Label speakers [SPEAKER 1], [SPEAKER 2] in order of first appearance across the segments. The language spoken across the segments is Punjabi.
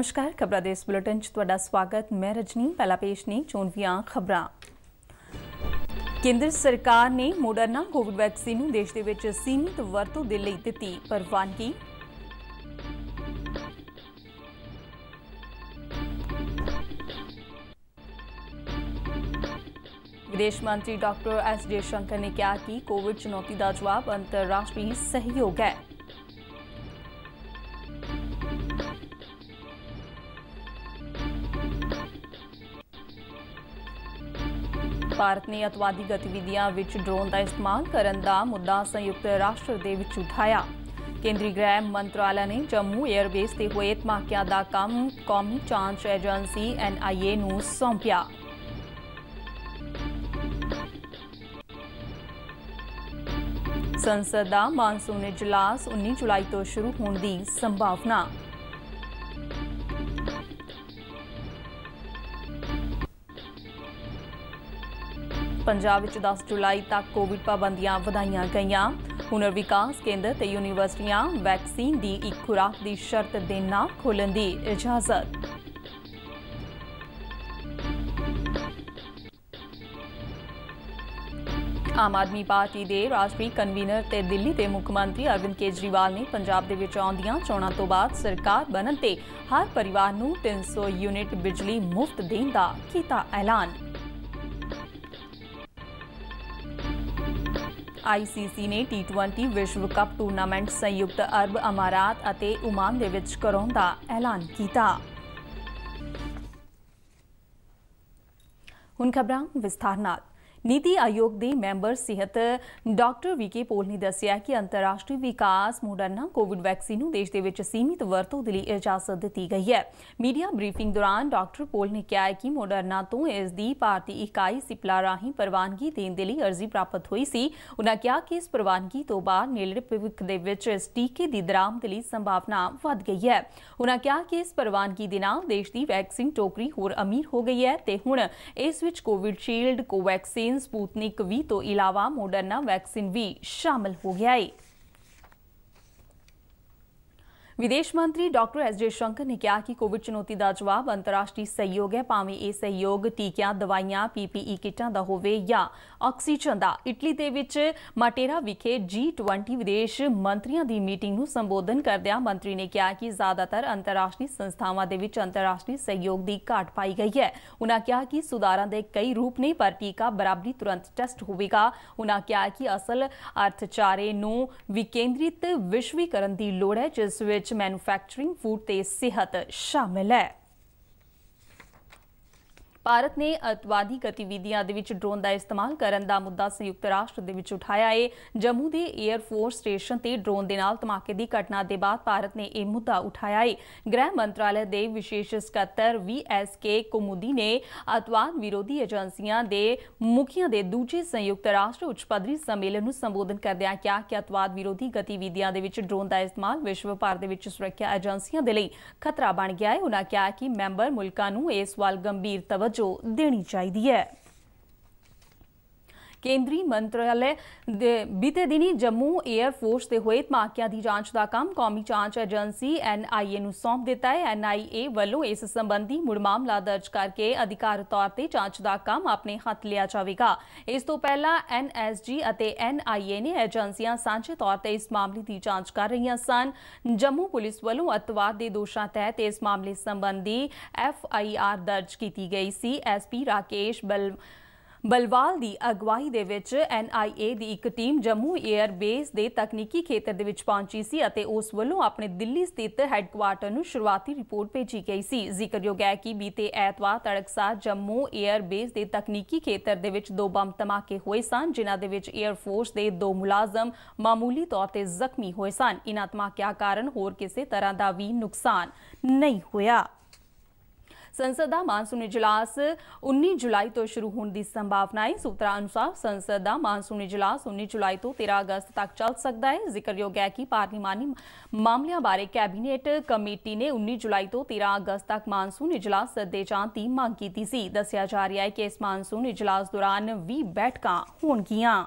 [SPEAKER 1] ਨਮਸਕਾਰ ਖਬਰਾਂ ਦੇ ਇਸ ਬੁਲੇਟਿਨ 'ਚ ਤੁਹਾਡਾ ਸਵਾਗਤ ਮੈਂ ਰਜਨੀ ਪਹਿਲਾ ਪੇਸ਼ ਨੇ ਚੋਣਵੀਆਂ ਖਬਰਾਂ ਕੇਂਦਰ ਸਰਕਾਰ ਨੇ ਮੋਡਰਨਾ ਕੋਵਿਡ ਵੈਕਸੀਨ ਨੂੰ ਦੇਸ਼ ਦੇ ਵਿੱਚ ਸੀਮਿਤ ਵਰਤੋਂ ਦੇ ਲਈ ਦਿੱਤੀ ਪਰਵਾਨਗੀ ਵਿਦੇਸ਼ ਮੰਤਰੀ ਡਾਕਟਰ ਐਸ ਜੇ ਸ਼ੰਕਰ ਨੇ ਕਿਹਾ ਕਿ ਕੋਵਿਡ ਚੁਣੌਤੀ ਦਾ ਜਵਾਬ ਅੰਤਰਰਾਸ਼ਟਰੀ ਸਹਿਯੋਗ ਹੈ ਭਾਰਤ ਨੇ ਅਤਵਾਦੀ ਗਤੀਵਿਧੀਆਂ ਵਿੱਚ ਡਰੋਨ ਦਾ ਇਸਤੇਮਾਲ ਕਰਨ ਦਾ ਮੁੱਦਾ ਸੰਯੁਕਤ ਰਾਸ਼ਟਰ ਦੇ ਵਿੱਚ ਉਠਾਇਆ ਕੇਂਦਰੀ ਗ੍ਰਹਿ ਮੰਤਰਾਲਾ ਨੇ ਜੰਮੂ 에ਅਰਬੇਸ ਤੇ ਹੋਏ ਧਮਾਕਿਆਂ ਦਾ ਕੰਮ ਕੌਮੀ ਜਾਂਚ ਏਜੰਸੀ ਐਨਆਈਏ ਨੂੰ ਸੌਂਪਿਆ ਸੰਸਦ ਦਾ ਮਾਨਸੂਨ ਇਜਲਾਸ 19 ਜੁਲਾਈ ਤੋਂ ਸ਼ੁਰੂ ਹੋਣ ਦੀ ਸੰਭਾਵਨਾ ਪੰਜਾਬ ਵਿੱਚ 10 ਜੁਲਾਈ ਤੱਕ ਕੋਵਿਡ ਪਾਬੰਦੀਆਂ ਵਧਾਈਆਂ ਗਈਆਂ ਹੁਨਰ ਵਿਕਾਸ ਕੇਂਦਰ ਤੇ ਯੂਨੀਵਰਸਿਟੀਆਂ ਵੈਕਸੀਨ ਦੀ ਇੱਕ ਖੁਰਾਕ ਦੀ ਸ਼ਰਤ ਦੇ ਨਾਲ ਖੋਲਣ ਦੀ ਇਜਾਜ਼ਤ ਆਮ ਆਦਮੀ ਪਾਰਟੀ ਦੇ ਰਾਸ਼ਟਰੀ ਕਨਵੀਨਰ ਤੇ ਦਿੱਲੀ ਦੇ ਮੁੱਖ ਮੰਤਰੀ ਅਰਵਿੰਦ ਕੇਜਰੀਵਾਲ ਨੇ ਪੰਜਾਬ ਦੇ ਵਿੱਚ ਆਉਂਦੀਆਂ ਚੋਣਾਂ ਤੋਂ ਬਾਅਦ ਸਰਕਾਰ ਬਣਨ ਤੇ ਹਰ ਪਰਿਵਾਰ ਨੂੰ 300 ਯੂਨਿਟ ਬਿਜਲੀ ਮੁਫਤ ਦੇਣ ਦਾ ਕੀਤਾ ਐਲਾਨ आईसीसी ने टी ट्वेंटी विश्व कप टूर्नामेंट संयुक्त अरब अमारात उमान ਉਮਾਨ का ऐलान किया ਦਾ ਐਲਾਨ ਕੀਤਾ ਹੁਣ ਨੀਤੀ ਆਯੋਗ ਦੇ ਮੈਂਬਰ ਸਿਹਤ ਡਾਕਟਰ ਵੀਕੇ ਪੋਲ ਨੇ ਦੱਸਿਆ ਕਿ ਅੰਤਰਰਾਸ਼ਟਰੀ ਵਿਕਾਸ ਮੋਡਰਨਾ ਕੋਵਿਡ ਵੈਕਸੀਨ ਨੂੰ ਦੇਸ਼ ਦੇ ਵਿੱਚ ਸੀਮਿਤ ਵਰਤੋਂ ਦੇ ਲਈ ਇਜਾਜ਼ਤ ਦਿੱਤੀ ਗਈ ਹੈ ਮੀਡੀਆ ਬਰੀਫਿੰਗ ਦੌਰਾਨ ਡਾਕਟਰ ਪੋਲ ਨੇ ਕਿਹਾ ਕਿ ਮੋਡਰਨਾ ਤੋਂ ਇਸ ਦੀ ਭਾਰਤੀ ਇਕਾਈ ਸਿਪਲਾ ਰਾਹੀਂ ਪ੍ਰਵਾਨਗੀ ਦੇਣ ਦੇ ਲਈ ਅਰਜ਼ੀ ਪ੍ਰਾਪਤ ਹੋਈ ਸੀ ਉਹਨਾਂ ਕਿਹਾ ਕਿ ਇਸ ਪ੍ਰਵਾਨਗੀ ਤੋਂ ਬਾਅਦ ਨੇੜੇ ਭਵਿੱਖ ਦੇ ਵਿੱਚ ਇਸ ਟੀਕੇ ਦੀ ਦਰਾਮ ਦੇ ਲਈ ਸੰਭਾਵਨਾ ਵੱਧ ਗਈ ਹੈ ਉਹਨਾਂ ਕਿਹਾ ਕਿ ਇਸ ਪ੍ਰਵਾਨਗੀ ਦੇ ਨਾਲ ਦੇਸ਼ ਦੀ ਵੈਕਸੀਨ ਟੋਕਰੀ ਹੋਰ ਅਮੀਰ ਹੋ ਗਈ ਹੈ ਤੇ ਹੁਣ ਇਸ ਵਿੱਚ Covishield Covaxin vaccine Sputnik V ਤੋਂ ਇਲਾਵਾ ਮੋਡਰਨਾ ਵੈਕਸੀਨ ਵੀ ਸ਼ਾਮਲ ਹੋ ਗਿਆ ਹੈ ਵਿਦੇਸ਼ ਮੰਤਰੀ ਡਾਕਟਰ ਐਸ ਜੇ ਸ਼ੰਕਰ ਨੇ ਕਿਹਾ ਕਿ ਕੋਵਿਡ ਚੁਣੌਤੀ ਦਾ ਜਵਾਬ ਅੰਤਰਰਾਸ਼ਟਰੀ ਸਹਿਯੋਗ ਹੈ ਭਾਵੇਂ ਇਹ ਸਹਿਯੋਗ ਟੀਕਿਆਂ ਦਵਾਈਆਂ ਪੀਪੀਈ ਕਿੱਟਾਂ ਦਾ ਹੋਵੇ ਜਾਂ ਆਕਸੀਜਨ ਦਾ ਇਟਲੀ ਦੇ ਵਿੱਚ ਮਾਟੇਰਾ ਵਿਖੇ G20 ਵਿਦੇਸ਼ ਮੰਤਰੀਆਂ ਦੀ ਮੀਟਿੰਗ ਨੂੰ ਸੰਬੋਧਨ ਕਰਦਿਆਂ ਮੰਤਰੀ ਨੇ ਕਿਹਾ ਕਿ ਜ਼ਿਆਦਾਤਰ ਅੰਤਰਰਾਸ਼ਟਰੀ ਸੰਸਥਾਵਾਂ ਦੇ ਵਿੱਚ ਅੰਤਰਰਾਸ਼ਟਰੀ ਸਹਿਯੋਗ ਦੀ ਘਾਟ ਪਾਈ ਗਈ ਹੈ ਉਹਨਾਂ ਕਿਹਾ ਕਿ ਸੁਧਾਰਾਂ ਦੇ ਕਈ ਰੂਪ ਨੇ ਪਰ ਟੀਕਾ ਬਰਾਬਰੀ ਤੁਰੰਤ ਟੈਸਟ ਹੋਵੇਗਾ ਉਹਨਾਂ ਕਿਹਾ ਕਿ ਅਸਲ ਅਰਥਚਾਰੇ ਨੂੰ ਵਿਕੇਂਦਰਿਤ ਵਿਸ਼ਵੀਕਰਨ ਦੀ ਲੋੜ ਹੈ ਜਿਸ ਵਿੱਚ ਵਿੱਚ ਮੈਨੂਫੈਕਚਰਿੰਗ ਫੂਡ ਤੇ ਸਿਹਤ ਸ਼ਾਮਿਲ ਹੈ ਭਾਰਤ ਨੇ ਅਤਵਾਦੀ ਗਤੀਵਿਧੀਆਂ ਦੇ ਵਿੱਚ ਡਰੋਨ ਦਾ ਇਸਤੇਮਾਲ ਕਰਨ ਦਾ ਮੁੱਦਾ ਸੰਯੁਕਤ ਰਾਸ਼ਟਰ ਦੇ ਵਿੱਚ ਉਠਾਇਆ ਹੈ ਜੰਮੂ ਦੇ 에ਅਰ ਫੋਰਸ ਸਟੇਸ਼ਨ ਤੇ ਡਰੋਨ ਦੇ ਨਾਲ ਧਮਾਕੇ ਦੀ ਘਟਨਾ ਦੇ ਬਾਅਦ ਭਾਰਤ ਨੇ ਇਹ ਮੁੱਦਾ ਉਠਾਇਆ ਹੈ ਗ੍ਰਹਿ ਮੰਤਰਾਲੇ ਦੇ ਵਿਸ਼ੇਸ਼ ਸਕੱਤਰ ਵੀਐਸਕੇ ਕੁਮੁਦੀ ਨੇ ਅਤਵਾਦ ਵਿਰੋਧੀ ਏਜੰਸੀਆਂ ਦੇ ਮੁਖੀਆਂ ਦੇ ਦੂਜੇ ਸੰਯੁਕਤ ਰਾਸ਼ਟਰ ਉੱਚ ਪੱਧਰੀ ਸੰਮੇਲਨ ਨੂੰ ਸੰਬੋਧਨ ਕਰਦਿਆਂ ਕਿਹਾ ਕਿ ਅਤਵਾਦ ਵਿਰੋਧੀ ਗਤੀਵਿਧੀਆਂ ਦੇ ਵਿੱਚ ਡਰੋਨ ਦਾ ਇਸਤੇਮਾਲ ਵਿਸ਼ਵ ਭਰ ਦੇ ਵਿੱਚ ਸੁਰੱਖਿਆ ਏਜੰਸੀਆਂ ਦੇ ਲਈ ਖਤਰਾ ਬਣ ਗਿਆ ਹੈ ਉਹਨਾਂ ਕਿਹਾ ਕਿ ਮੈਂਬਰ ਮੁਲਕਾਂ ਨੂੰ ਇਸ ਵੱਲ ਗੰਭੀਰ ਤਵ ਤਵੱਜੋ ਦੇਣੀ ਚਾਹੀਦੀ ਹੈ ਕੇਂਦਰੀ ਮੰਤਰਾਲੇ ਦੇ ਬੀਤੇ ਦਿਨੀ ਜੰਮੂ 에ਅਰ ਫੋਰਸ ਤੇ ਹੋਏ ਧਮਾਕਿਆਂ ਦੀ ਜਾਂਚ ਦਾ ਕੰਮ ਕੌਮੀ ਜਾਂਚ ਏਜੰਸੀ ਐਨਆਈਏ ਨੂੰ ਸੌਂਪ ਦਿੱਤਾ ਹੈ ਐਨਆਈਏ ਵੱਲੋਂ ਇਸ ਸੰਬੰਧੀ ਮੁੜ ਮਾਮਲਾ ਦਰਜ ਕਰਕੇ ਅਧਿਕਾਰਤ ਤੌਰ ਤੇ ਜਾਂਚ ਦਾ ਕੰਮ ਆਪਣੇ ਹੱਥ ਲਿਆ ਜਾਵੇਗਾ ਇਸ ਤੋਂ ਪਹਿਲਾਂ ਐਨਐਸਜੀ ਅਤੇ ਐਨਆਈਏ ਨੇ ਏਜੰਸੀਆਂ ਸਾਂਝੇ ਤੌਰ ਤੇ ਇਸ ਮਾਮਲੇ ਦੀ ਜਾਂਚ ਕਰ ਰਹੀਆਂ ਸਨ ਜੰਮੂ ਪੁਲਿਸ ਵੱਲੋਂ ਅਤਵਾਦ ਦੇ ਦੋਸ਼ਾਂ ਤਹਿਤ ਇਸ ਮਾਮਲੇ ਸੰਬੰਧੀ ਐਫਆਈਆਰ ਦਰਜ ਕੀਤੀ ਗਈ ਸੀ ਐਸਪੀ ਰਾਕੇਸ਼ ਬਲ ਬਲਵਾਲ ਦੀ ਅਗਵਾਈ ਦੇ ਵਿੱਚ ਐਨਆਈਏ ਦੀ ਇੱਕ ਟੀਮ ਜੰਮੂ 에ਅਰ ਬੇਸ ਦੇ ਤਕਨੀਕੀ ਖੇਤਰ ਦੇ ਵਿੱਚ ਪਹੁੰਚੀ ਸੀ ਅਤੇ ਉਸ ਵੱਲੋਂ ਆਪਣੇ ਦਿੱਲੀ ਸਥਿਤ ਹੈੱਡਕੁਆਰਟਰ ਨੂੰ ਸ਼ੁਰੂਆਤੀ ਰਿਪੋਰਟ ਭੇਜੀ ਗਈ ਸੀ ਜ਼ਿਕਰਯੋਗ ਹੈ ਕਿ ਬੀਤੇ ਐਤਵਾਰ ਤੜਕਸਾ ਜੰਮੂ 에ਅਰ ਬੇਸ ਦੇ ਤਕਨੀਕੀ ਖੇਤਰ ਦੇ ਵਿੱਚ ਦੋ ਬੰਬ ਧਮਾਕੇ ਹੋਏ ਸਨ ਜਿਨ੍ਹਾਂ ਦੇ ਵਿੱਚ 에ਅਰ ਫੋਰਸ ਦੇ ਦੋ ਮੁਲਾਜ਼ਮ ਮਾਮੂਲੀ ਤੌਰ ਤੇ ਜ਼ਖਮੀ ਹੋਏ ਸਨ ਇਨ੍ਹਾਂ ਧਮਾਕਿਆਂ ਕਾਰਨ ਹੋਰ ਕਿਸੇ ਤਰ੍ਹਾਂ ਦਾ ਵੀ ਨੁਕਸਾਨ ਨਹੀਂ ਹੋਇਆ ਸੰਸਦ ਦਾ ਮਾਨਸੂਨ ਇਜਲਾਸ 19 ਜੁਲਾਈ ਤੋਂ ਸ਼ੁਰੂ ਹੋਣ ਦੀ ਸੰਭਾਵਨਾ ਹੈ ਸੂਤਰਾਂ ਅਨੁਸਾਰ ਸੰਸਦ ਦਾ ਮਾਨਸੂਨ ਇਜਲਾਸ 19 ਜੁਲਾਈ ਤੋਂ 13 ਅਗਸਤ ਤੱਕ ਚੱਲ ਸਕਦਾ ਹੈ ਜ਼ਿਕਰਯੋਗ ਹੈ ਕਿ ਪਾਰਲੀਮਾਨੀ ਮਾਮਲਿਆਂ ਬਾਰੇ ਕੈਬਨਿਟ ਕਮੇਟੀ ਨੇ 19 ਜੁਲਾਈ ਤੋਂ 13 ਅਗਸਤ ਤੱਕ ਮਾਨਸੂਨ ਇਜਲਾਸ ਸੱਦੇ ਜਾਣ ਦੀ ਮੰਗ ਕੀਤੀ ਸੀ ਦੱਸਿਆ ਜਾ ਰਿਹਾ ਹੈ ਕਿ ਇਸ ਮਾਨਸੂਨ ਇਜਲਾਸ ਦੌਰਾਨ 20 ਬੈਠਕਾਂ ਹੋਣਗੀਆਂ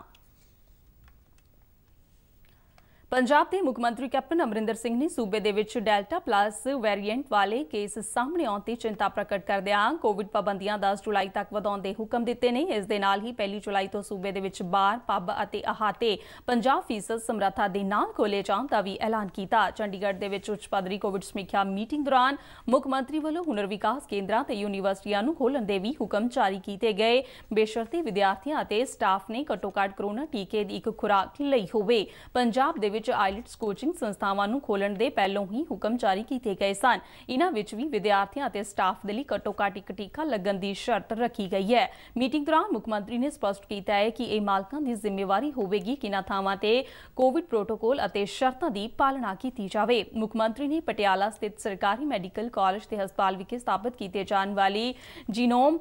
[SPEAKER 1] ਪੰਜਾਬ ਦੇ ਮੁੱਖ ਮੰਤਰੀ ਕੈਪਟਨ ਅਮਰਿੰਦਰ ਸਿੰਘ ਨੇ ਸੂਬੇ ਦੇ ਵਿੱਚ ਡੈਲਟਾ ਪਲੱਸ ਵੈਰੀਐਂਟ ਵਾਲੇ ਕੇਸ ਸਾਹਮਣੇ ਆਉਣ ਤੇ ਚਿੰਤਾ ਪ੍ਰਗਟ ਕਰਦਿਆਂ ਕੋਵਿਡ ਪਾਬੰਦੀਆਂ 10 ਜੁਲਾਈ ਤੱਕ ਵਧਾਉਣ ਦੇ ਹੁਕਮ ਦਿੱਤੇ ਨੇ ਇਸ ਦੇ ਨਾਲ ਹੀ 1 ਜੁਲਾਈ ਤੋਂ ਸੂਬੇ ਦੇ ਵਿੱਚ ਬਾਰ ਪੱਬ ਅਤੇ ਅਹਾਤੇ 50% ਸਮਰੱਥਾ ਦੇ ਨਾਲ ਖੋਲੇ ਜਾਣ ਦਾ ਵੀ ਐਲਾਨ ਕੀਤਾ ਚੰਡੀਗੜ੍ਹ ਦੇ ਵਿੱਚ ਉੱਚ ਪਦਰੀ ਕੋਵਿਡ ਸਮੀਖਿਆ ਮੀਟਿੰਗ ਦੌਰਾਨ ਮੁੱਖ ਮੰਤਰੀ ਵੱਲੋਂ ਹੁਨਰ ਵਿਕਾਸ ਕੇਂਦਰਾਂ ਤੇ ਯੂਨੀਵਰਸਿਟੀਆਂ ਨੂੰ ਖੋਲਣ ਦੇ ਵੀ ਹੁਕਮ ਜਾਰੀ ਕੀਤੇ ਗਏ ਬੇਸ਼ਰਤੀ ਵਿਦਿਆਰਥੀਆਂ ਅਤੇ ਸਟਾਫ ਨੇ ਘੱਟੋ-ਘੱਟ ਕਰੋਨਾ ਟੀਕੇ ਦੀ ਇੱਕ ਖੁਰਾਕ ਲਈ ਹੋਵੇ ਪੰਜਾਬ ਦੇ ਵਿੱਚ ਆਈਲਟਸ ਕੋਚਿੰਗ ਸੰਸਥਾਵਾਂ ਨੂੰ ਖੋਲਣ ਦੇ ਪਹਿਲੋਂ ਹੀ ਹੁਕਮ ਜਾਰੀ ਕੀਤੇ ਗਏ ਸਨ ਇਹਨਾਂ ਵਿੱਚ ਵੀ ਵਿਦਿਆਰਥੀਆਂ ਅਤੇ ਸਟਾਫ ਦੇ ਲਈ ਘੱਟੋ-ਘੱਟ ਇੱਕ ਟੀਕਾ ਲੱਗਣ ਦੀ ਸ਼ਰਤ ਰੱਖੀ ਗਈ ਹੈ ਮੀਟਿੰਗ ਦੌਰਾਨ ਮੁੱਖ ਮੰਤਰੀ ਨੇ ਸਪਸ਼ਟ ਕੀਤਾ ਹੈ ਕਿ ਇਹ ਮਾਲਕਾਂ ਦੀ ਜ਼ਿੰਮੇਵਾਰੀ ਹੋਵੇਗੀ ਕਿ ਨਾ ਥਾਵਾਂ ਤੇ ਕੋਵਿਡ ਪ੍ਰੋਟੋਕੋਲ ਅਤੇ ਸ਼ਰਤਾਂ ਦੀ ਪਾਲਣਾ ਕੀਤੀ ਜਾਵੇ ਮੁੱਖ ਮੰਤਰੀ ਨੇ ਪਟਿਆਲਾ ਸਥਿਤ ਸਰਕਾਰੀ ਮੈਡੀਕਲ ਕਾਲਜ ਤੇ ਹਸਪਤਾਲ ਵਿਖੇ ਸਥਾਪਿਤ ਕੀਤੇ ਜਾਣ ਵਾਲੀ ਜੀਨੋਮ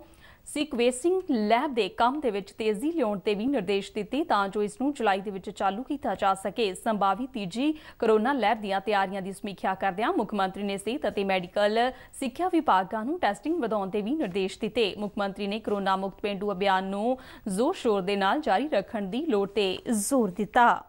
[SPEAKER 1] ਸੀਕਵੇਸਿੰਗ ਲੈਬ ਦੇ ਕੰਮ ਦੇ ਵਿੱਚ ਤੇਜ਼ੀ ਲਿਆਉਣ ਤੇ ਵੀ ਨਿਰਦੇਸ਼ ਦਿੱਤੇ ਤਾਂ ਜੋ ਇਸ ਨੂੰ ਜੁਲਾਈ ਦੇ ਵਿੱਚ ਚਾਲੂ ਕੀਤਾ ਜਾ ਸਕੇ ਸੰਭਾਵੀ ਤੀਜੀ ਕਰੋਨਾ ਲੈਬ ਦੀਆਂ ਤਿਆਰੀਆਂ ਦੀ ਸਮੀਖਿਆ ਕਰਦਿਆਂ ਮੁੱਖ ਮੰਤਰੀ ਨੇ ਸਿਹਤ ਅਤੇ ਮੈਡੀਕਲ ਸਿੱਖਿਆ ਵਿਭਾਗਾਂ ਨੂੰ ਟੈਸਟਿੰਗ ਵਧਾਉਣ ਤੇ ਵੀ ਨਿਰਦੇਸ਼ ਦਿੱਤੇ ਮੁੱਖ ਮੰਤਰੀ ਨੇ ਕਰੋਨਾ ਮੁਕਤ ਪਿੰਡੂ ਅਭਿਆਨ ਨੂੰ ਜ਼ੋਰ ਸ਼ੋਰ ਦੇ ਨਾਲ ਜਾਰੀ ਰੱਖਣ ਦੀ ਲੋੜ ਤੇ ਜ਼ੋਰ ਦਿੱਤਾ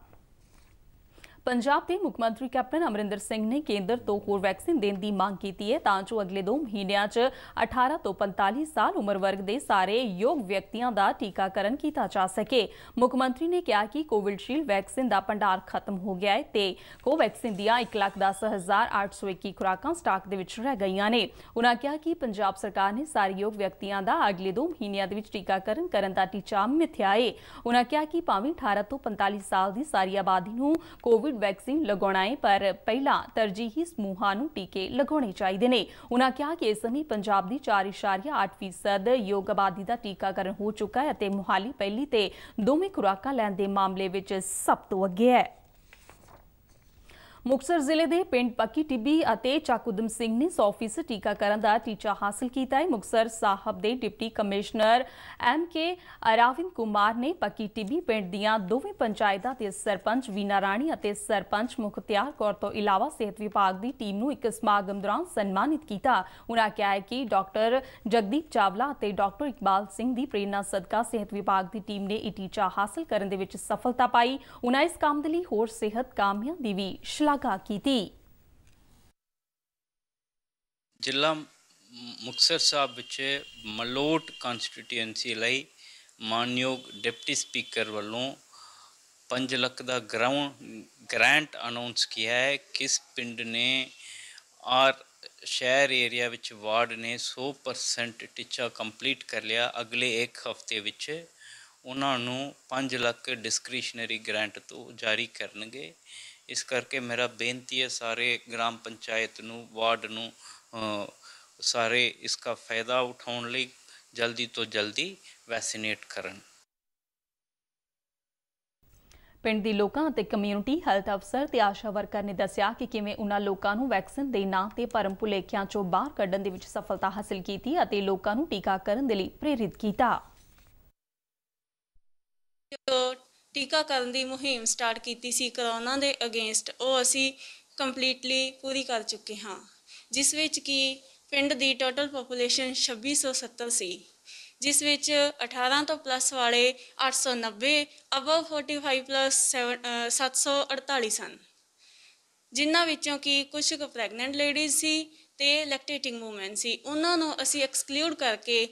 [SPEAKER 1] ਪੰਜਾਬ ਦੇ ਮੁੱਖ ਮੰਤਰੀ ਕੈਪਟਨ ਅਮਰਿੰਦਰ ਸਿੰਘ ਨੇ ਕੇਂਦਰ ਤੋਂ ਹੋਰ ਵੈਕਸੀਨ ਦੇਣ ਦੀ ਮੰਗ ਕੀਤੀ ਹੈ ਤਾਂ ਜੋ ਅਗਲੇ 2 ਮਹੀਨਿਆਂ 'ਚ 18 ਤੋਂ 45 ਸਾਲ ਉਮਰ ਵਰਗ ਦੇ ਸਾਰੇ ਯੋਗ ਵਿਅਕਤੀਆਂ ਦਾ ਟੀਕਾਕਰਨ ਕੀਤਾ ਜਾ ਸਕੇ ਮੁੱਖ ਮੰਤਰੀ ਨੇ ਕਿਹਾ ਕਿ ਕੋਵਿਡ ਸ਼ੀਲ ਵੈਕਸੀਨ ਦਾ ਭੰਡਾਰ ਖਤਮ ਹੋ ਗਿਆ ਹੈ ਤੇ ਕੋਵੈਕਸੀਨ ਦੀਆਂ 110821 ਖੁਰਾਕਾਂ ਸਟਾਕ ਦੇ ਵਿੱਚ ਰਹਿ ਗਈਆਂ ਨੇ ਉਹਨਾਂ ਕਿਹਾ ਕਿ ਪੰਜਾਬ ਸਰਕਾਰ ਨੇ ਸਾਰੇ ਯੋਗ ਵਿਅਕਤੀਆਂ ਦਾ ਅਗਲੇ 2 ਮਹੀਨਿਆਂ ਦੇ ਵਿੱਚ ਟੀਕਾਕਰਨ ਕਰਨ ਦਾ ਟੀਚਾ ਮਿਥਿਆ ਹੈ ਉਹਨਾਂ ਕਿਹਾ ਕਿ ਭਾਵੇਂ 18 ਤੋਂ 45 ਸਾਲ ਦੀ ਸਾਰੀ ਆਬਾਦੀ ਨੂੰ ਕੋਵਿਡ ਵੈਕਸੀਨ ਲਗਾਉਣਾ ਹੈ ਪਰ ਪਹਿਲਾ ਤਰਜੀਹੀ ਸਮੂਹਾਂ ਨੂੰ ਟੀਕੇ ਲਗਾਉਣੇ ਚਾਹੀਦੇ ਨੇ ਉਹਨਾਂ ਕਿਹਾ ਕਿ ਇਸ ਸਮੇਂ ਪੰਜਾਬ ਦੀ 4.8% ਯੋਗ ਆਬਾਦੀ ਦਾ ਟੀਕਾਕਰਨ ਹੋ ਚੁੱਕਾ ਹੈ ਅਤੇ ਮੁਹਾਲੀ ਪਹਿਲੀ ਤੇ ਦੋਵੇਂ ਖੁਰਾਕਾਂ ਲੈਣ ਦੇ ਮਾਮਲੇ ਵਿੱਚ ਸਭ ਤੋਂ ਅੱਗੇ ਹੈ ਮੁਕਸਰ ਜ਼ਿਲ੍ਹੇ ਦੇ ਪਿੰਡ ਪੱਕੀ ਟਿੱਬੀ ਅਤੇ ਚਾਕੂਦਮ ਸਿੰਘ ਨੇ 100% ਟੀਕਾਕਰਨ ਦਾ ਟੀਚਾ ਹਾਸਲ ਕੀਤਾ ਹੈ ਮੁਕਸਰ ਸਾਹਿਬ ਦੇ deputy commissioner M K Aravind Kumar ਨੇ ਪੱਕੀ ਟਿੱਬੀ ਪਿੰਡ ਦੀਆਂ ਦੋਵੇਂ ਪੰਚਾਇਤਾਂ ਦੇ ਸਰਪੰਚ ਵੀਨਾ ਰਾਣੀ ਅਤੇ ਸਰਪੰਚ ਮੁਖਤਿਆਰ ਕੌਰ ਤੋਂ ਇਲਾਵਾ ਸਿਹਤ ਵਿਭਾਗ ਦੀ ਟੀਮ ਨੂੰ ਇੱਕ ਸਮਾਗਮ ਦੌਰਾਨ ਸਨਮਾਨਿਤ ਕੀਤਾ ਉਹਨਾਂ ਕਿਹਾ ਕਿ ਡਾਕਟਰ ਜਗਦੀਪ ਚਾਵਲਾ ਅਤੇ ਡਾਕਟਰ ਇਕਬਾਲ ਸਿੰਘ ਦੀ ਪ੍ਰੇਰਣਾ ਸਦਕਾ ਸਿਹਤ ਵਿਭਾਗ ਦੀ ਟੀਮ ਨੇ ਇਹ ਟੀਚਾ ਹਾਸਲ ਕਰਨ ਦੇ ਵਿੱਚ ਸਫਲਤਾ ਪਾਈ ਉਹਨਾਂ ਇਸ ਕੰਮ ਦੇ ਲਈ ਹੋਰ ਸਿਹਤ ਕਾਮਿਆਂ ਦੀ ਵੀ ਸ਼ਲਾਘਾ ਆਗਾਹ ਕੀਤੀ
[SPEAKER 2] ਜ਼ਿਲ੍ਹਾ ਮੁਕਸਰ ਸਾਹਿਬ ਵਿੱਚ ਮਲੋਟ ਕਨਸਟੀਟਿਊਐਂਸੀ ਲਈ ਮਾਨਯੋਗ ਡਿਪਟੀ ਸਪੀਕਰ ਵੱਲੋਂ 5 ਲੱਖ ਦਾ ਗਰਾਊਂਡ ਗ੍ਰਾਂਟ ਅਨਾਉਂਸ ਕੀਤਾ ਹੈ ਕਿਸ ਪਿੰਡ ਨੇ ਔਰ ਸ਼ਹਿਰ ਏਰੀਆ ਵਿੱਚ ਵਾਰਡ ਨੇ 100% ਟੀਚਾ ਕੰਪਲੀਟ ਕਰ ਲਿਆ ਅਗਲੇ 1 ਹਫ਼ਤੇ ਵਿੱਚ ਉਹਨਾਂ ਨੂੰ 5 ਲੱਖ ਡਿਸਕ੍ਰਿਸ਼ਨਰੀ ਗ੍ਰਾਂਟ ਤੋਂ ਜਾਰੀ ਕਰਨਗੇ ਇਸ ਕਰਕੇ ਮੇਰਾ ਬੇਨਤੀ ਹੈ ਸਾਰੇ ਗ੍ਰਾਮ ਪੰਚਾਇਤ ਨੂੰ ਵਾਰਡ ਨੂੰ ਸਾਰੇ ਇਸ ਦਾ ਫਾਇਦਾ ਉਠਾਉਣ ਲਈ ਜਲਦੀ ਤੋਂ ਜਲਦੀ ਵੈਕਸੀਨੇਟ ਕਰਨ
[SPEAKER 1] ਪਿੰਡ ਦੇ ਲੋਕਾਂ ਅਤੇ ਕਮਿਊਨਿਟੀ ਹੈਲਥ ਅਫਸਰ ਤੇ ਆਸ਼ਾ ਵਰਕਰ ਨੇ ਦੱਸਿਆ ਕਿ ਕਿਵੇਂ ਉਹਨਾਂ ਲੋਕਾਂ ਨੂੰ ਵੈਕਸੀਨ ਦੇ ਨਾਂ ਤੇ ਭਰਮ ਭੁਲੇਖਿਆਂ ਚੋਂ ਬਾਹਰ ਕੱਢਣ ਦੇ ਵਿੱਚ ਸਫਲਤਾ ਹਾਸਲ ਕੀਤੀ ਅਤੇ ਲੋਕਾਂ ਨੂੰ ਟੀਕਾਕਰਨ ਦੇ ਲਈ ਪ੍ਰੇਰਿਤ ਕੀਤਾ ਟੀਕਾਕਰਨ ਦੀ ਮੁਹਿੰਮ ਸਟਾਰਟ ਕੀਤੀ ਸੀ ਕਰੋਨਾ ਦੇ ਅਗੇਂਸਟ ਉਹ ਅਸੀਂ ਕੰਪਲੀਟਲੀ ਪੂਰੀ ਕਰ ਚੁੱਕੇ ਹਾਂ ਜਿਸ ਵਿੱਚ ਕਿ ਪਿੰਡ ਦੀ ਟੋਟਲ ਪੋਪੂਲੇਸ਼ਨ 2670 ਸੀ ਜਿਸ ਵਿੱਚ 18 ਤੋਂ ਪਲੱਸ ਵਾਲੇ 890 ਅਬਵ 45 ਪਲੱਸ 748 ਸਨ ਜਿਨ੍ਹਾਂ ਵਿੱਚੋਂ ਕਿ ਕੁਝ ਕੁ ਪ੍ਰੈਗਨੈਂਟ ਲੇਡੀਜ਼ ਸੀ ਤੇ ਲੈਕਟੇਟਿੰਗ ਔਮਨ ਸੀ ਉਹਨਾਂ ਨੂੰ ਅਸੀਂ ਐਕਸਕਲੂਡ ਕਰਕੇ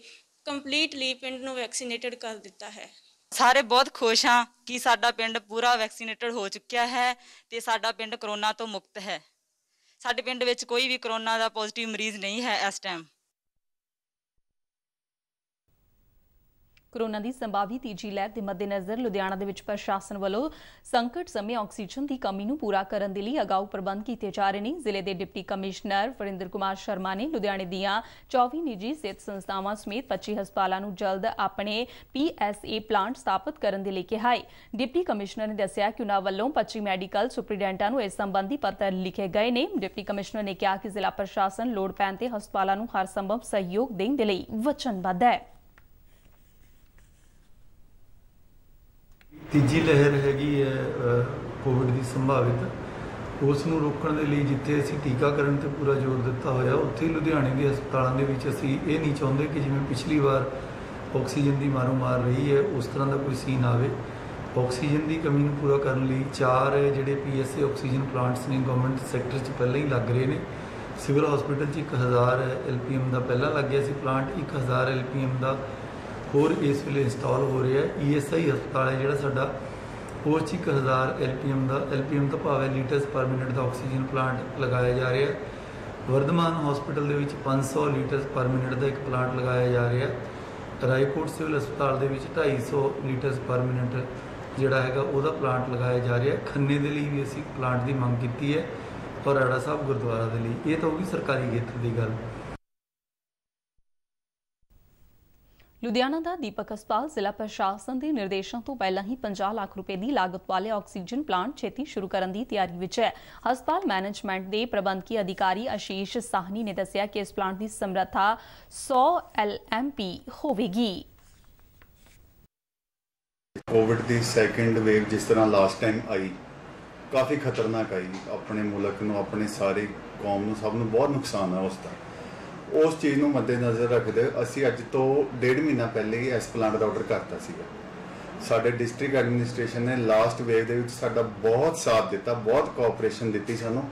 [SPEAKER 1] ਕੰਪਲੀਟਲੀ ਪਿੰਡ ਨੂੰ ਵੈਕਸੀਨੇਟਡ ਕਰ ਦਿੱਤਾ ਹੈ ਸਾਰੇ ਬਹੁਤ ਖੁਸ਼ ਹਾਂ ਕਿ ਸਾਡਾ ਪਿੰਡ ਪੂਰਾ ਵੈਕਸੀਨੇਟਡ ਹੋ ਚੁੱਕਿਆ ਹੈ ਤੇ ਸਾਡਾ ਪਿੰਡ ਕਰੋਨਾ ਤੋਂ ਮੁਕਤ ਹੈ ਸਾਡੇ ਪਿੰਡ ਵਿੱਚ ਕੋਈ ਵੀ ਕਰੋਨਾ ਦਾ ਪੋਜ਼ਿਟਿਵ ਮਰੀਜ਼ ਨਹੀਂ ਹੈ ਇਸ ਟਾਈਮ ਕਰੋਨਾ ਦੀ ਸੰਭਾਵੀ ਤੀਜੀ ਲਹਿਰ ਦੇ ਮੱਦੇਨਜ਼ਰ ਲੁਧਿਆਣਾ ਦੇ ਵਿੱਚ ਪ੍ਰਸ਼ਾਸਨ ਵੱਲੋਂ ਸੰਕਟ ਸਮੇਂ ਆਕਸੀਜਨ ਦੀ ਕਮੀ ਨੂੰ ਪੂਰਾ ਕਰਨ ਦੇ ਲਈ ਅਗਾਊ ਪ੍ਰਬੰਧ ਕੀਤੇ ਜਾ ਰਹੇ ਨੇ ਜ਼ਿਲ੍ਹੇ ਦੇ ਡਿਪਟੀ ਕਮਿਸ਼ਨਰ ਵਰਿੰਦਰ ਕੁਮਾਰ ਸ਼ਰਮਾ ਨੇ ਲੁਧਿਆਣੇ ਦੀਆਂ 24 ਨਿੱਜੀ ਸਿਹਤ ਸੰਸਥਾਵਾਂ ਸਮੇਤ 25 ਹਸਪਤਾਲਾਂ ਨੂੰ ਜਲਦ ਆਪਣੇ ਪੀਐਸਏ ਪਲਾਂਟ ਸਥਾਪਿਤ ਕਰਨ ਦੇ ਲਈ ਕਿਹਾ ਹੈ ਡਿਪਟੀ ਕਮਿਸ਼ਨਰ ਨੇ ਦੱਸਿਆ ਕਿ ਉਹਨਾਂ ਵੱਲੋਂ 25 ਮੈਡੀਕਲ ਸੁਪਰੀਡੈਂਟਾਂ ਨੂੰ ਇਸ ਸੰਬੰਧੀ ਪੱਤਰ ਲਿਖੇ ਗਏ ਨੇ ਡਿਪਟੀ ਕਮਿਸ਼ਨਰ ਨੇ ਕਿਹਾ ਕਿ ਜ਼ਿਲ੍ਹਾ ਪ੍ਰਸ਼ਾਸਨ ਲੋੜ ਪੈਣ ਤੇ ਹਸਪਤਾਲਾਂ ਨੂੰ ਹਰ ਸੰਭਵ ਸਹਿਯੋਗ ਦੇਣ ਦੇ ਲਈ ਵਚਨਬੱਧ ਹੈ
[SPEAKER 2] ਤੀਜੀ ਲਹਿਰ ਹੈਗੀ ਹੈ ਕੋਵਿਡ ਦੀ ਸੰਭਾਵਿਤ ਉਸ ਨੂੰ ਰੋਕਣ ਦੇ ਲਈ ਜਿੱਥੇ ਅਸੀਂ ਟੀਕਾਕਰਨ ਤੇ ਪੂਰਾ ਜ਼ੋਰ ਦਿੱਤਾ ਹੋਇਆ ਉੱਥੇ ਲੁਧਿਆਣੇ ਦੇ ਹਸਪਤਾਲਾਂ ਦੇ ਵਿੱਚ ਅਸੀਂ ਇਹ ਨਹੀਂ ਚਾਹੁੰਦੇ ਕਿ ਜਿਵੇਂ ਪਿਛਲੀ ਵਾਰ ਆਕਸੀਜਨ ਦੀ ਮਾਰੂ ਮਾਰ ਰਹੀ ਹੈ ਉਸ ਤਰ੍ਹਾਂ ਦਾ ਕੋਈ ਸੀਨ ਆਵੇ ਆਕਸੀਜਨ ਦੀ ਕਮੀ ਨੂੰ ਪੂਰਾ ਕਰਨ ਲਈ ਚਾਰ ਜਿਹੜੇ ਪੀਐਸਏ ਆਕਸੀਜਨ ਪਲਾਂਟਸ ਨੇ ਗਵਰਨਮੈਂਟ ਸੈਕਟਰ 'ਚ ਪਹਿਲਾਂ ਹੀ ਲੱਗ ਰਹੇ ਨੇ ਸਿਵਲ ਹਸਪੀਟਲ 'ਚ 1000 ਐਲਪੀਐਮ ਦਾ ਪਹਿਲਾਂ ਲੱਗ ਗਿਆ ਸੀ ਪਲਾਂਟ 1000 ਐਲਪੀਐਮ ਦਾ ਹੋਰ ਇਸ ਵੇਲੇ ਇੰਸਟਾਲ ਹੋ ਰਿਹਾ ਹੈ ਈਐਸਆਈ e ਹਸਪਤਾਲ ਹੈ ਜਿਹੜਾ ਸਾਡਾ ਹੋਰ 1000 ਐਲਪੀਐਮ ਦਾ ਐਲਪੀਐਮ ਦਾ ਭਾਵ ਹੈ ਲੀਟਰਸ ਪਰ ਮਿੰਟ ਦਾ ਆਕਸੀਜਨ ਪਲਾਂਟ ਲਗਾਇਆ ਜਾ ਰਿਹਾ ਵਰਧਮਾਨ ਹਸਪੀਟਲ ਦੇ ਵਿੱਚ 500 ਲੀਟਰਸ ਪਰ ਮਿੰਟ ਦਾ ਇੱਕ ਪਲਾਂਟ ਲਗਾਇਆ ਜਾ ਰਿਹਾ ਰਾਏਕੋਟ ਸਿਵਲ ਹਸਪਤਾਲ ਦੇ ਵਿੱਚ 250 ਲੀਟਰਸ ਪਰ ਮਿੰਟ ਜਿਹੜਾ ਹੈਗਾ ਉਹਦਾ ਪਲਾਂਟ ਲਗਾਇਆ ਜਾ ਰਿਹਾ ਖੰਨੇ ਦੇ ਲਈ ਵੀ ਅਸੀਂ ਪਲਾਂਟ ਦੀ ਮੰਗ ਕੀਤੀ ਹੈ ਪਰ ਅੜਾ ਸਾਹਿਬ ਗੁਰਦੁਆਰਾ ਦੇ ਲਈ ਇਹ ਤਾਂ ਹੋਗੀ ਸਰਕਾਰੀ ਖੇਤਰ ਦੀ ਗੱਲ
[SPEAKER 1] ਲੁਧਿਆਣਾ ਦਾ ਦੀਪਕ ਹਸਪਤਾਲ ਜ਼ਿਲ੍ਹਾ ਪ੍ਰਸ਼ਾਸਨ ਦੇ ਨਿਰਦੇਸ਼ਾਂ ਤੋਂ ਪਹਿਲਾਂ ਹੀ 50 ਲੱਖ ਰੁਪਏ ਦੀ ਲਾਗਤ ਵਾਲੇ ਆਕਸੀਜਨ ਪਲਾਂਟ ਛੇਤੀ ਸ਼ੁਰੂ ਕਰਨ ਦੀ ਤਿਆਰੀ ਵਿੱਚ ਹੈ ਹਸਪਤਾਲ ਮੈਨੇਜਮੈਂਟ ਦੇ ਪ੍ਰਬੰਧਕੀ ਅਧਿਕਾਰੀ ਅਸ਼ੀਸ਼ ਸਾਹਨੀ ਨੇ ਦੱਸਿਆ ਕਿ ਇਸ ਪਲਾਂਟ ਦੀ ਸਮਰੱਥਾ 100 ਪੀ ਹੋਵੇਗੀ
[SPEAKER 2] ਕੋਵਿਡ ਦੀ ਸੈਕੰਡ ਵੇਵ ਜਿਸ ਤਰ੍ਹਾਂ ਲਾਸਟ ਟਾਈਮ ਆਈ ਕਾਫੀ ਖਤਰਨਾਕ ਆਈ ਆਪਣੇ ਮੁਲਕ ਨੂੰ ਆਪਣੇ ਸਾਰੇ ਕੌਮ ਨੂੰ ਸਭ ਨੂੰ ਬਹੁਤ ਨੁਕਸਾਨ ਹੋਇਆ ਉਸ ਦਾ ਉਸ ਚੀਜ਼ ਨੂੰ ਮੱਦੇ ਨਜ਼ਰ ਰੱਖਦੇ ਅਸੀਂ ਅੱਜ ਤੋਂ ਡੇਢ ਮਹੀਨਾ ਪਹਿਲੇ ਹੀ ਇਸ ਪਲਾਂਟ ਦਾ ਆਰਡਰ ਕਰਤਾ ਸੀਗਾ ਸਾਡੇ ਡਿਸਟ੍ਰਿਕਟ ਐਡਮਿਨਿਸਟ੍ਰੇਸ਼ਨ ਨੇ ਲਾਸਟ ਵੇਵ ਦੇ ਵਿੱਚ ਸਾਡਾ ਬਹੁਤ ਸਾਥ ਦਿੱਤਾ ਬਹੁਤ ਕੋਆਪਰੇਸ਼ਨ ਦਿੱਤੀ ਸਾਨੂੰ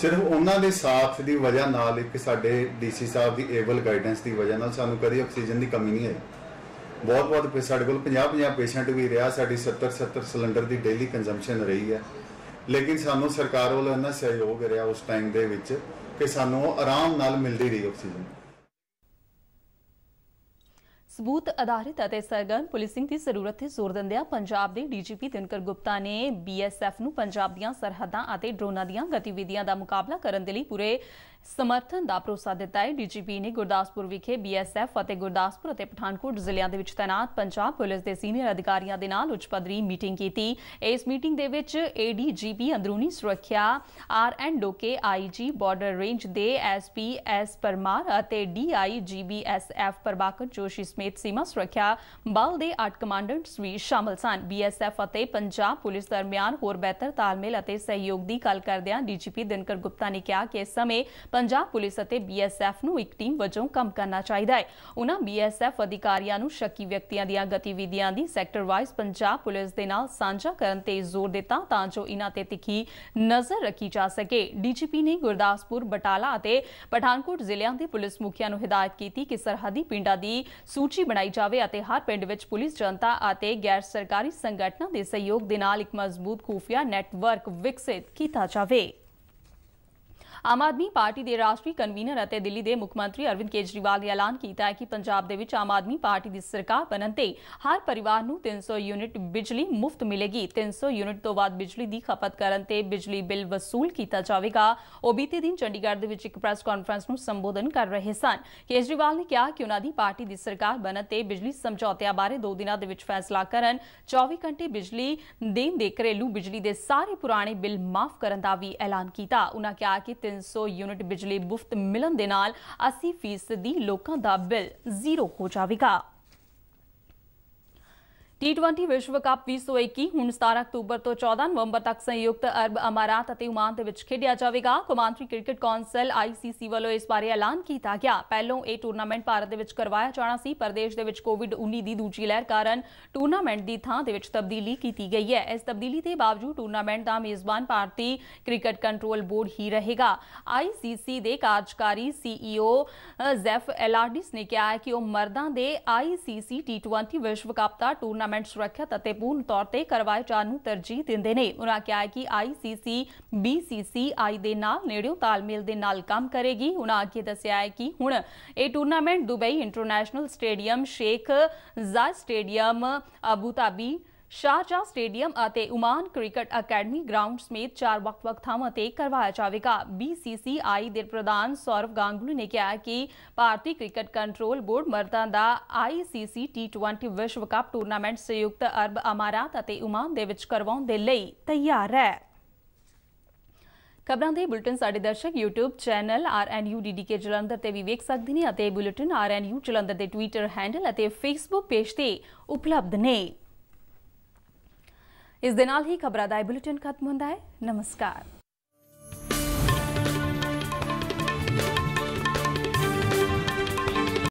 [SPEAKER 2] ਸਿਰਫ ਉਹਨਾਂ ਦੇ ਸਾਥ ਦੀ ਵਜ੍ਹਾ ਨਾਲ ਇੱਕ ਸਾਡੇ ਡੀਸੀ ਸਾਹਿਬ ਦੀ ਏਬਲ ਗਾਈਡੈਂਸ ਦੀ ਵਜ੍ਹਾ ਨਾਲ ਸਾਨੂੰ ਕਦੀ ਆਕਸੀਜਨ ਦੀ ਕਮੀ ਨਹੀਂ ਆਈ ਬਹੁਤ ਬਹੁਤ ਸਾਡੇ ਕੋਲ 50-50 ਪੇਸ਼ੈਂਟ ਵੀ ਰਿਹਾ ਸਾਡੀ 70-70 ਸਿਲੰਡਰ ਦੀ ਡੇਲੀ ਕੰਜ਼ੰਪਸ਼ਨ ਰਹੀ ਹੈ ਲੇਕਿਨ ਸਾਨੂੰ ਸਰਕਾਰ ਵੱਲੋਂ ਇਹਨਾਂ ਸਹਿਯੋਗ ਰਿਹਾ ਉਸ ਟਾਈਮ ਦੇ ਵਿੱਚ ਕਿ ਸਾਨੂੰ ਆਰਾਮ ਨਾਲ ਮਿਲਦੀ ਰਹੀ ਆਕਸੀਜਨ
[SPEAKER 1] ਸਬੂਤ ਆਧਾਰਿਤ ਅਤੇ ਸਰਗਰਮ ਪੁਲਿਸਿੰਗ ਦੀ ਜ਼ਰੂਰਤ ਤੇ ਜ਼ੋਰ ਦਿੰਦਿਆਂ ਪੰਜਾਬ ਦੇ ਡੀਜੀਪੀ ਦਿਨਕਰ ਗੁਪਤਾ ਨੇ ਬੀਐਸਐਫ ਨੂੰ ਪੰਜਾਬ ਦੀਆਂ ਸਰਹੱਦਾਂ ਅਤੇ ਡਰੋਨਾਂ ਦੀਆਂ ਗਤੀਵਿਧੀਆਂ ਦਾ ਮੁਕਾਬਲਾ ਕਰਨ ਦੇ ਲਈ ਪੂਰੇ ਸਮਰਥਨ ਦਾ ਭਰੋਸਾ ਦਿੱਤਾ ਹੈ ਡੀਜੀਪੀ ਨੇ ਗੁਰਦਾਸਪੁਰ ਵਿਖੇ ਬੀਐਸਐਫ ਅਤੇ ਗੁਰਦਾਸਪੁਰ ਅਤੇ ਪਠਾਨਕੋਟ ਜ਼ਿਲ੍ਹਿਆਂ ਦੇ ਵਿੱਚ ਤਾਇਨਾਤ ਪੰਜਾਬ ਪੁਲਿਸ ਦੇ ਸੀਨੀਅਰ ਅਧਿਕਾਰੀਆਂ ਦੇ ਨਾਲ ਉੱਚ ਪੱਧਰੀ ਮੀਟਿੰਗ ਕੀਤੀ ਇਸ ਮੀਟਿੰਗ ਦੇ ਵਿੱਚ ਏਡੀਜੀਪੀ ਅੰਦਰੂਨੀ ਸੁਰੱਖਿਆ R N Dhoke IG border range ਦੇ ਐਸਪੀ ਐਸ ਪਰਮਾਰ ਅਤੇ ਡੀਆਈਜੀਬੀਐਸਐਫ ਪ੍ਰਭਾਕਰ ਜੋਸ਼ੀ ਸਮੇਤ ਸੀਮਾ ਸੁਰੱਖਿਆ ਬਲ ਦੇ ਆਟ ਕਮਾਂਡੈਂਟਸ ਵੀ ਸ਼ਾਮਲ ਸਨ ਬੀਐਸਐਫ ਅਤੇ ਪੰਜਾਬ ਪੁਲਿਸ ਦਰਮਿਆਨ ਹੋਰ ਬਿਹਤਰ ਤਾਲਮੇਲ ਅਤੇ ਸਹਿਯੋਗ ਦੀ ਗੱਲ ਕਰਦਿਆਂ ਡੀਜੀਪੀ ਦਿਨਕਰ ਗੁਪਤਾ ਨੇ ਕਿਹਾ ਕਿ ਇਸ ਸਮੇਂ ਪੰਜਾਬ ਪੁਲਿਸ ਅਤੇ ਬੀਐਸਐਫ ਨੂੰ ਇੱਕ ਟੀਮ ਵਜੋਂ ਕੰਮ ਕਰਨਾ ਚਾਹੀਦਾ ਹੈ ਉਹਨਾਂ ਬੀਐਸਐਫ ਅਧਿਕਾਰੀਆਂ ਨੂੰ ਸ਼ੱਕੀ ਵਿਅਕਤੀਆਂ ਦੀਆਂ ਗਤੀਵਿਧੀਆਂ ਦੀ ਸੈਕਟਰ ਵਾਈਜ਼ ਪੰਜਾਬ ਪੁਲਿਸ ਦੇ ਨਾਲ ਸਾਂਝਾ ਕਰਨ ਤੇ ਜ਼ੋਰ ਦਿੱਤਾ ਤਾਂ ਜੋ ਇਹਨਾਂ ਤੇ ਤਿੱਖੀ ਨਜ਼ਰ ਰੱਖੀ ਜਾ ਸਕੇ ਡੀਜੀਪੀ ਨੇ ਗੁਰਦਾਸਪੁਰ ਬਟਾਲਾ ਅਤੇ ਪਠਾਨਕੋਟ ਜ਼ਿਲ੍ਹਿਆਂ ਦੇ ਪੁਲਿਸ ਮੁਖੀਆਂ ਨੂੰ ਹਦਾਇਤ ਕੀਤੀ ਕਿ ਸਰਹੱਦੀ ਪਿੰਡਾਂ ਦੀ ਸੂਚੀ ਬਣਾਈ ਜਾਵੇ ਅਤੇ ਹਰ ਪਿੰਡ ਵਿੱਚ ਪੁਲਿਸ ਜਨਤਾ ਅਤੇ ਗੈਰ ਸਰਕਾਰੀ ਸੰਗਠਨਾਂ ਦੇ ਸਹਿਯੋਗ ਦੇ ਨਾਲ ਇੱਕ ਮਜ਼ਬੂਤ ਖੂਫੀਆ ਨੈਟਵਰਕ ਵਿਕਸਿਤ ਕੀਤਾ ਜਾਵੇ ਆਮ ਆਦਮੀ ਪਾਰਟੀ ਦੇ ਰਾਸ਼ਟਰੀ ਕਨਵੀਨਰ ਅਤੇ ਦਿੱਲੀ ਦੇ ਮੁੱਖ ਮੰਤਰੀ ਅਰਵਿੰਦ ਕੇਜਰੀਵਾਲ ਨੇ ਐਲਾਨ ਕੀਤਾ ਹੈ ਕਿ ਪੰਜਾਬ ਦੇ ਵਿੱਚ ਆਮ ਆਦਮੀ ਪਾਰਟੀ ਦੀ ਸਰਕਾਰ ਬਣਨ ਤੇ ਹਰ ਪਰਿਵਾਰ ਨੂੰ 300 ਯੂਨਿਟ ਬਿਜਲੀ ਮੁਫਤ ਮਿਲੇਗੀ 300 ਯੂਨਿਟ ਤੋਂ ਬਾਅਦ ਬਿਜਲੀ ਦੀ ਖਪਤ ਕਰਨ ਤੇ ਬਿਜਲੀ ਬਿੱਲ ਵਸੂਲ ਕੀਤਾ ਜਾਵੇਗਾ ਉਹ ਬੀਤੇ ਦਿਨ ਚੰਡੀਗੜ੍ਹ ਦੇ ਵਿੱਚ ਇੱਕ ਪ੍ਰੈਸ ਕਾਨਫਰੰਸ ਨੂੰ ਸੰਬੋਧਨ ਕਰ ਰਹੇ ਸਨ ਕੇਜਰੀਵਾਲ ਨੇ ਕਿਹਾ ਕਿ ਉਹਨਾਂ ਦੀ ਪਾਰਟੀ ਦੀ ਸਰਕਾਰ ਬਣਨ ਤੇ ਬਿਜਲੀ ਸਮਝੌਤਿਆਂ ਬਾਰੇ 2 ਦਿਨਾਂ ਦੇ ਵਿੱਚ ਫੈਸਲਾ ਕਰਨ 24 ਘੰਟੇ ਬਿਜਲੀ ਦੇਣ ਦੇ ਘਰੇਲੂ ਬਿਜਲੀ ਦੇ ਸਾਰੇ ਪੁਰਾਣੇ ਬਿੱਲ ਮਾਫ ਕਰਨ ਦਾ ਵੀ ਐਲਾਨ ਕੀਤਾ ਉਹਨਾਂ ਕਿਹਾ ਕਿ 300 ਯੂਨਿਟ ਬਿਜਲੀ ਮੁਫਤ ਮਿਲਣ ਦੇ ਨਾਲ 80% ਦੀ ਲੋਕਾਂ ਦਾ ਬਿੱਲ ਜ਼ੀਰੋ ਹੋ ਜਾਵੇਗਾ ਟੀ20 ਵਿਸ਼ਵ ਕੱਪ 2021 ਹੁਣ 17 ਅਕਤੂਬਰ ਤੋਂ 14 ਨਵੰਬਰ ਤੱਕ ਸੰਯੁਕਤ ਅਰਬ ਅਮਾਰਾਤ ਅਤੇ ਉਮਾਨ ਦੇ ਵਿੱਚ ਖੇਡਿਆ ਜਾਵੇਗਾ ਕੁਮਾਂਤਰੀ ਕ੍ਰਿਕਟ ਕੌਂਸਲ ICC ਵੱਲੋਂ ਇਸ ਬਾਰੇ ਐਲਾਨ ਕੀਤਾ ਗਿਆ ਪਹਿਲਾਂ ਇਹ ਟੂਰਨਾਮੈਂਟ ਭਾਰਤ ਦੇ ਵਿੱਚ ਕਰਵਾਇਆ ਜਾਣਾ ਸੀ ਪਰ ਦੇਸ਼ ਦੇ ਵਿੱਚ ਕੋਵਿਡ-19 ਦੀ ਦੂਜੀ ਲਹਿਰ ਕਾਰਨ ਟੂਰਨਾਮੈਂਟ ਦੀ ਥਾਂ ਦੇ ਵਿੱਚ ਤਬਦੀਲੀ ਕੀਤੀ ਗਈ ਹੈ ਇਸ ਤਬਦੀਲੀ ਦੇ ਬਾਵਜੂਦ ਟੂਰਨਾਮੈਂਟ ਦਾ ਮੇਜ਼ਬਾਨ ਭਾਰਤੀ ਕ੍ਰਿਕਟ ਕੰਟਰੋਲ ਬੋਰਡ ਹੀ ਰਹੇਗਾ ICC ਦੇ ਕਾਰਜਕਾਰੀ CEO ਜ਼ੈਫ ਐਲਆਰਡਿਸ ਨੇ ਕਿਹਾ ਹੈ ਕਿ ਉਹ ਮਰਦਾਂ ਦੇ ICC T20 ਵਿਸ਼ਵ ਕੱਪ ਦਾ ਟੂਰਨਾਮੈਂਟ ਟੂਰਨਾਮੈਂਟ ਸੁਰੱਖਿਅਤ ਅਤੇ ਪੂਰਨ ਤੌਰ ਤੇ ਕਰਵਾਏ ਜਾਣ ਨੂੰ ਤਰਜੀਹ ਦਿੰਦੇ ਨੇ ਉਹਨਾਂ ਕਿਹਾ ਕਿ ICC BCCI ਦੇ ਨਾਲ ਨੇੜਿਓ ਤਾਲਮੇਲ ਦੇ ਨਾਲ ਕੰਮ ਕਰੇਗੀ ਉਹਨਾਂ ਅੱਗੇ ਦੱਸਿਆ ਹੈ ਕਿ ਹੁਣ ਇਹ tournament Dubai international stadium Sheikh Zayed stadium Abu Dhabi Sharjah stadium ਅਤੇ ਉਮਾਨ ਕ੍ਰਿਕਟ ਅਕੈਡਮੀ ਗਰਾਊਂਡ ਸਮੇਤ ਚਾਰ ਵੱਖ-ਵੱਖ ਥਾਵਾਂ ਤੇ ਕਰਵਾਇਆ ਜਾਵੇਗਾ ਬੀਸੀਸੀਆਈ ਦੇ ਪ੍ਰਧਾਨ ਸੌਰਵ ਗਾਂਗੁਲੀ ਨੇ ਕਿਹਾ ਕਿ ਭਾਰਤੀ ਕ੍ਰਿਕਟ ਕੰਟਰੋਲ ਬੋਰਡ ਮਰਦਾਂ ਦਾ ਆਈਸੀਸੀ T20 ਵਿਸ਼ਵ ਕੱਪ ਟੂਰਨਾਮੈਂਟ ਸੰਯੁਕਤ ਅਰਬ ਅਮਾਰਾਤ ਅਤੇ ਉਮਾਨ ਦੇ ਵਿੱਚ ਕਰਵਾਉਣ ਦੇ ਲਈ ਤਿਆਰ ਹੈ ਖਬਰਾਂ ਦੇ ਬੁਲੇਟਿਨ ਸਾਡੇ ਦਰਸ਼ਕ YouTube ਚੈਨਲ RNUDDK ਜਲੰਧਰ ਤੇ ਵੀ ਵੇਖ ਸਕਦੇ ਨੇ ਅਤੇ ਬੁਲੇਟਿਨ RNU ਜਲੰਧਰ ਦੇ Twitter ਹੈਂਡਲ ਅਤੇ Facebook ਪੇਜ ਤੇ ਉਪਲਬਧ ਨੇ ਇਸ ਦੇ ਨਾਲ ਹੀ ਖਬਰਾਂ ਦਾ ਬੁਲੇਟਿਨ ਖਤਮ ਹੁੰਦਾ ਹੈ ਨਮਸਕਾਰ